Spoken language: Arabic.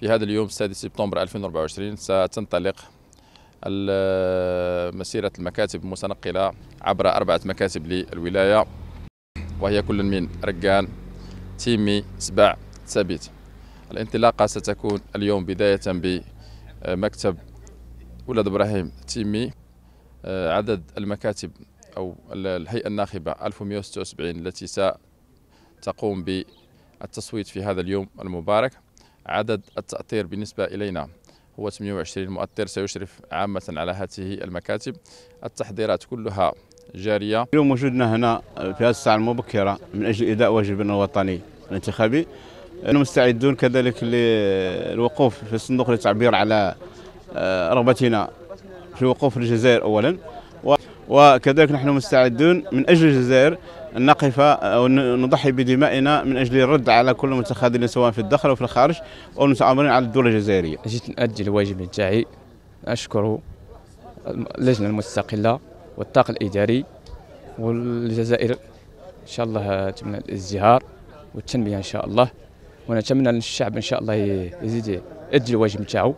في هذا اليوم 6 سبتمبر 2024 ستنطلق مسيرة المكاتب المتنقلة عبر أربعة مكاتب للولاية وهي كل من رقان تيمي سبع ثابت الانطلاقة ستكون اليوم بداية بمكتب ولاد إبراهيم تيمي عدد المكاتب أو الهيئة الناخبة 1176 التي ستقوم بالتصويت في هذا اليوم المبارك عدد التأطير بالنسبة إلينا هو 28 مؤطر سيشرف عامة على هذه المكاتب التحضيرات كلها جارية اليوم وجودنا هنا في هذه الساعة المبكرة من أجل إداء واجبنا الوطني الانتخابي نحن مستعدون كذلك للوقوف في الصندوق للتعبير على آه، رغبتنا في وقوف الجزائر أولا وكذلك نحن مستعدون من أجل الجزائر نقف أو نضحي بدمائنا من أجل الرد على كل المتخاذلين سواء في الداخل أو في الخارج أو المتآمرين على الدولة الجزائرية جيت نؤدي الواجب تاعي أشكر اللجنة المستقلة والطاقم الإداري والجزائر إن شاء الله تمنى الازدهار والتنمية إن شاء الله ونتمنى للشعب إن شاء الله يزيد يؤدي الواجب تاعو